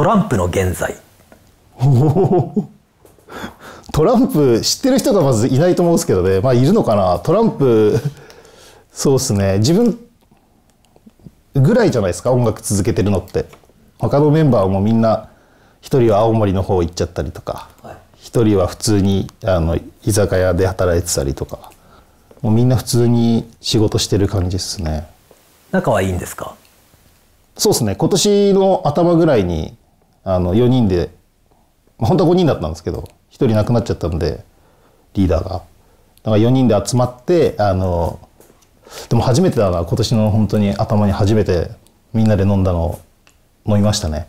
トランプの現在 トランプ知ってる人がまずいないと思うんですけどねまあいるのかなトランプそうっすね自分ぐらいじゃないですか音楽続けてるのって他のメンバーもみんな一人は青森の方行っちゃったりとか一、人は普通にあの居酒屋で働いてたりとかもうみんな普通に仕事してる感じっすね仲はいいんですかそうですね今年の頭ぐらいにあの4人で本当は5人だったんですけど1人亡くなっちゃったんでリーダーがだから4人で集まってあのでも初めてだな今年の本当に頭に初めてみんなで飲んだの飲みましたね